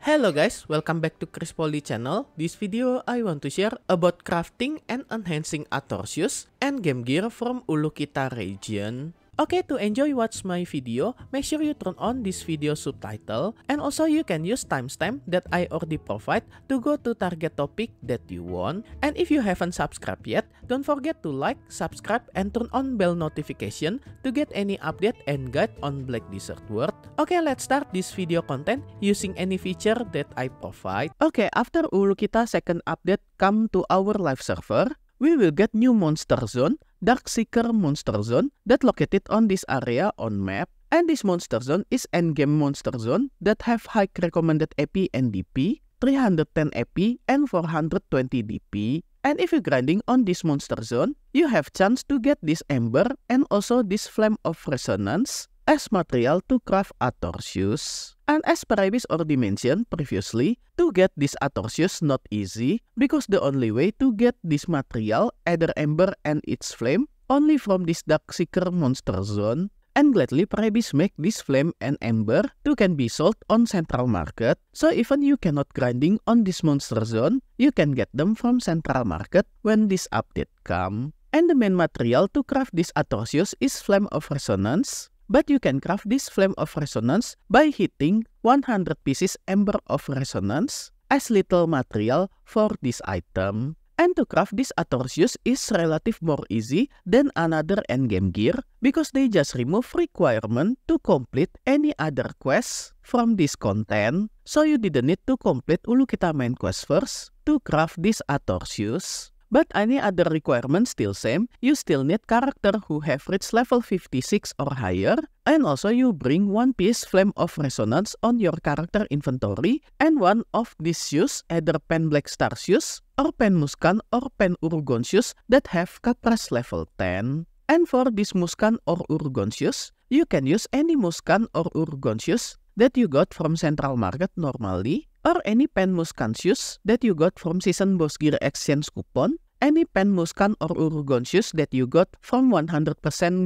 Hello guys, welcome back to Chris Poly channel. This video I want to share about crafting and enhancing Atorsius and Game Gear from Ulukita region Okay, to enjoy watch my video, make sure you turn on this video subtitle and also you can use timestamp that I already provide to go to target topic that you want. And if you haven't subscribed yet, don't forget to like, subscribe, and turn on bell notification to get any update and guide on Black Desert World. Okay, let's start this video content using any feature that I provide. Okay, after kita second update come to our live server, we will get new monster zone Dark Seeker Monster Zone that located on this area on map and this Monster Zone is endgame Monster Zone that have high recommended AP and DP, 310 AP and 420 DP. And if you grinding on this Monster Zone, you have chance to get this Ember and also this Flame of Resonance as material to craft a torsius. as aspiribus or dimension previously to get this a torsius not easy because the only way to get this material either ember and its flame only from this dark seeker monster zone and gladly Paribis make this flame and ember to can be sold on central market. So even you cannot grinding on this monster zone, you can get them from central market when this update come. And the main material to craft this Atorsius is Flame of Resonance, but you can craft this flame of resonance by heating 100 pieces ember of resonance as little material for this item. And to craft this Atorsius is relative more easy than another endgame gear because they just remove requirement to complete any other quest from this content, so you didn't need to complete Ulu Kita main quest first to craft this Atorsius. But any other requirement still same, you still need character who have reached level 56 or higher, and also you bring one piece Flame of Resonance on your character inventory, and one of these either Pen Black Starsius, or Pen Muskan or Pen Urgon that have Capras level 10. And for this Muskan or Urgon you can use any Muskan or Urgon that you got from Central Market normally, or any pen Muscancius that you got from season Boss Gear Exchange coupon, any pen Muskan or Urugonsius that you got from 100%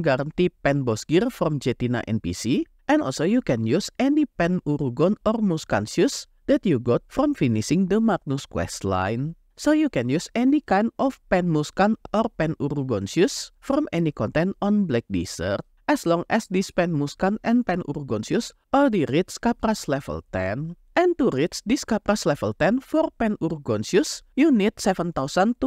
guarantee pen Boss Gear from Jetina NPC, and also you can use any pen Urugon or Muscansius that you got from finishing the Magnus quest line. So you can use any kind of pen Muscan or pen Urugonsius from any content on Black Desert as long as this pen Muscan and pen Urugonsius are the Capras level 10. And to reach this capras level 10 for Panurgonsius, you need 7224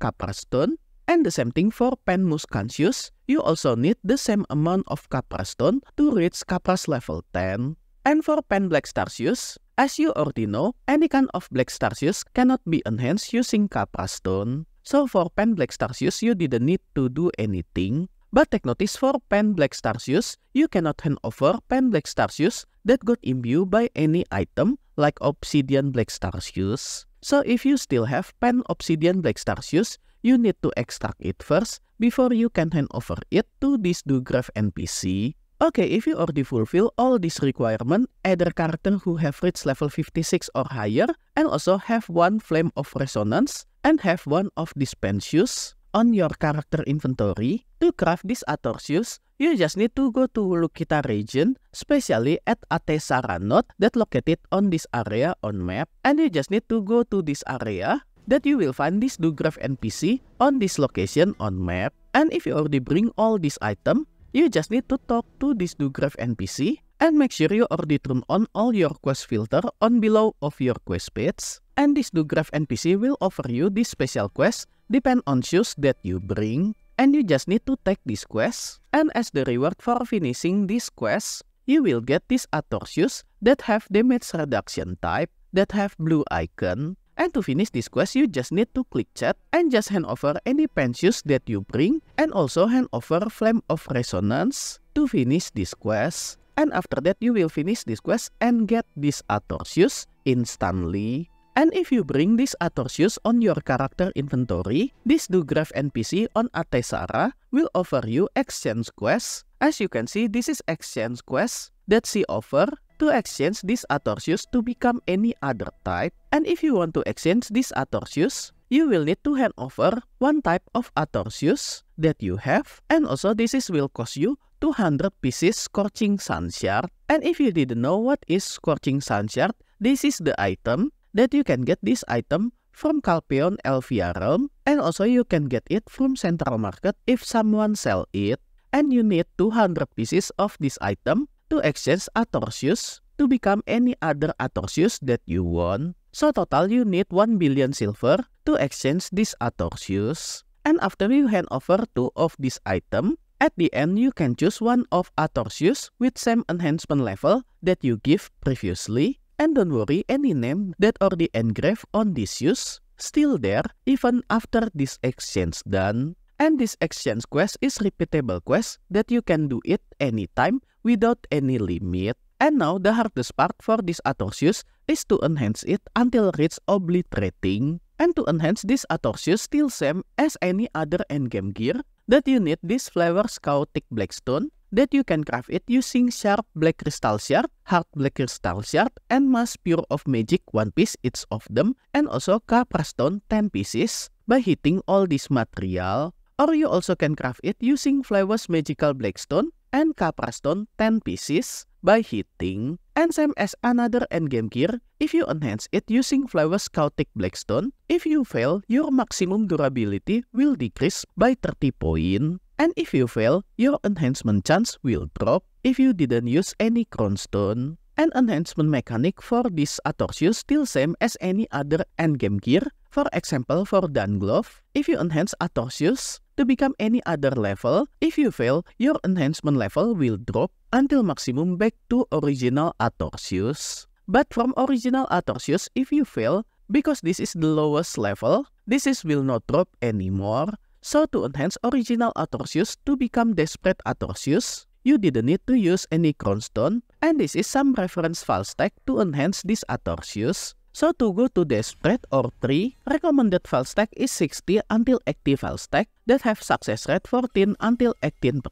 capras stone. And the same thing for Panmuscansius, you also need the same amount of capras stone to reach capras level 10. And for Panblackstarsius, as you already know, any kind of Blackstarsius cannot be enhanced using capras stone. So for Panblackstarsius, you didn't need to do anything. But take notice for Pan Black Starsius, you cannot hand over Pan Black Starsius that got imbued by any item like Obsidian Black Starsius. So if you still have Pan Obsidian Black Starsius, you need to extract it first before you can hand over it to this Dugraph NPC. Okay, if you already fulfill all these requirements, either character who have reached level 56 or higher, and also have one Flame of Resonance, and have one of Dispensius, on your character inventory to craft this Atorsius, you just need to go to Lukita region, especially at Atesara node that located on this area on map, and you just need to go to this area that you will find this Dugraf NPC on this location on map. And if you already bring all this item, you just need to talk to this Dugraf NPC and make sure you already turn on all your quest filter on below of your quest page and this graph NPC will offer you this special quest depend on shoes that you bring, and you just need to take this quest. And as the reward for finishing this quest, you will get this Ator shoes that have damage reduction type, that have blue icon. And to finish this quest, you just need to click chat and just hand over any pen shoes that you bring and also hand over Flame of Resonance to finish this quest. And after that, you will finish this quest and get this Ator shoes instantly. And if you bring this Atorsius on your character inventory, this Dugraph NPC on Atesara will offer you exchange quests. As you can see, this is exchange quest that she offer to exchange this Atorsius to become any other type. And if you want to exchange this Atorsius, you will need to hand over one type of Atorsius that you have. And also this is will cost you 200 pieces Scorching Sunshard. And if you didn't know what is Scorching Sunshard, this is the item that you can get this item from Calpeon LVR Realm and also you can get it from Central Market if someone sell it. And you need 200 pieces of this item to exchange Atorsius to become any other Atorsius that you want. So total you need 1 billion silver to exchange this Atorsius. And after you hand over two of this item, at the end you can choose one of Atorsius with same enhancement level that you give previously and don't worry, any name that already engraved on this use still there even after this exchange done. And this exchange quest is repeatable quest that you can do it anytime without any limit. And now the hardest part for this Atorsius is to enhance it until reach obliterating. And to enhance this Atorsius still same as any other endgame gear that you need this Flavor Chaotic Blackstone that you can craft it using sharp black crystal shard, hard black crystal shard, and mass pure of magic one piece each of them, and also capra stone 10 pieces by hitting all this material. Or you also can craft it using flowers Magical black stone and Capra Stone 10 pieces by hitting and same as another endgame gear, if you enhance it using Flowers Chaotic Blackstone, if you fail, your maximum durability will decrease by 30 point, and if you fail, your enhancement chance will drop if you didn't use any Crownstone. An enhancement mechanic for this Atorsius still same as any other endgame gear, For example, for Danglove, if you enhance Atorsius to become any other level, if you fail, your enhancement level will drop until maximum back to original Atorsius. But from original Atorsius, if you fail, because this is the lowest level, this is will not drop anymore. So to enhance original Atorsius to become Desperate Atorsius, you didn't need to use any Cronstone, and this is some reference file stack to enhance this Atorsius. So to go to the spread or tree, recommended file stack is 60 until active file stack that have success rate 14 until 18%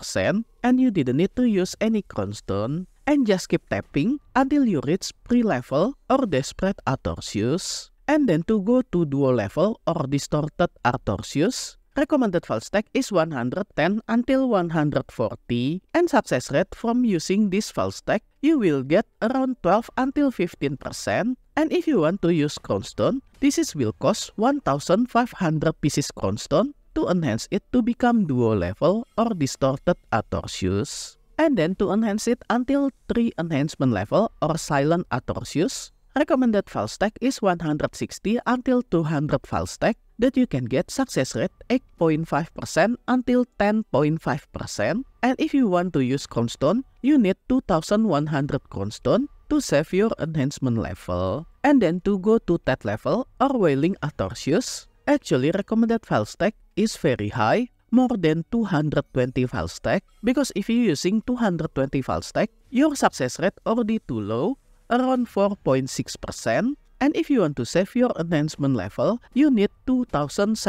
and you didn't need to use any cronstone and just keep tapping until you reach pre-level or desperate spread Artorsius. And then to go to dual level or distorted Artorsius, recommended file stack is 110 until 140 and success rate from using this file stack you will get around 12 until 15% and if you want to use crownstone, this is will cost 1500 pieces crownstone to enhance it to become duo level or distorted Atorsius. And then to enhance it until 3 enhancement level or silent Atorsius, recommended file stack is 160 until 200 file stack that you can get success rate 8.5% until 10.5%. And if you want to use Cronstone, you need 2100 Cronstone to save your enhancement level, and then to go to that level or Wailing Atorsius. Actually, recommended file stack is very high, more than 220 file stack, because if you're using 220 file stack, your success rate already too low, around 4.6%, and if you want to save your enhancement level, you need 2700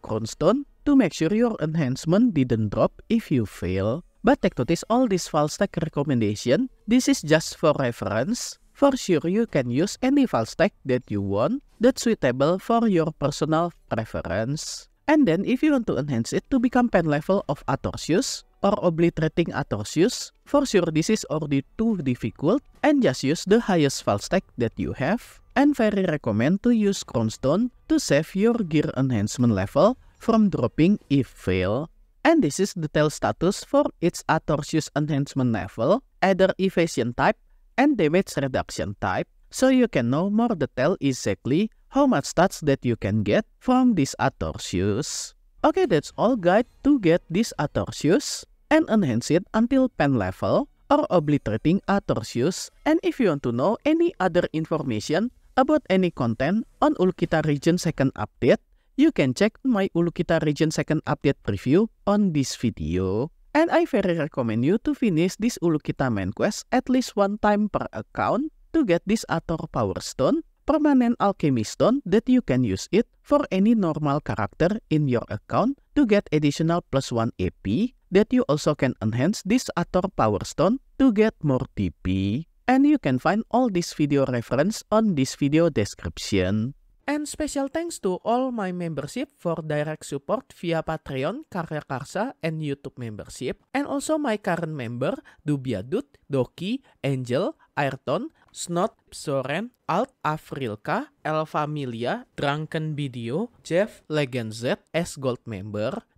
crownstone to make sure your enhancement didn't drop if you fail. But take notice all these FalStack recommendation. This is just for reference. For sure, you can use any FalStack that you want that's suitable for your personal preference. And then if you want to enhance it to become pen level of Atorsius or obliterating Atorsius, for sure this is already too difficult and just use the highest FalStack that you have. And very recommend to use Crownstone to save your gear enhancement level from dropping if fail. and this is detail status for its Atorsius enhancement level, either evasion type and damage reduction type, so you can know more detail exactly how much stats that you can get from this Atorsius. Okay, that's all guide to get this Atorsius and enhance it until pen level or obliterating Atorsius. And if you want to know any other information about any content on Ulkita region second update, You can check my Ulukita region second update preview on this video. And I very recommend you to finish this Ulukita main quest at least one time per account to get this Ator Power Stone, permanent Alchemy Stone that you can use it for any normal character in your account to get additional plus 1 AP that you also can enhance this Ator Power Stone to get more TP. And you can find all this video reference on this video description. And special thanks to all my membership for direct support via Patreon, Karya Karsa, and YouTube membership. And also my current member, Dubia Dubiadut, Doki, Angel, Ayrton, Snot, Soren, Alt, Afrilka, Elfamilia, Drunken Video, Jeff, Legend Z, S Gold member,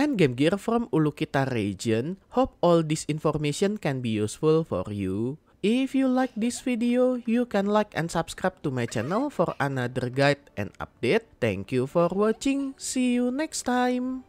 And game gear from Ulukita region. Hope all this information can be useful for you. If you like this video, you can like and subscribe to my channel for another guide and update. Thank you for watching. See you next time.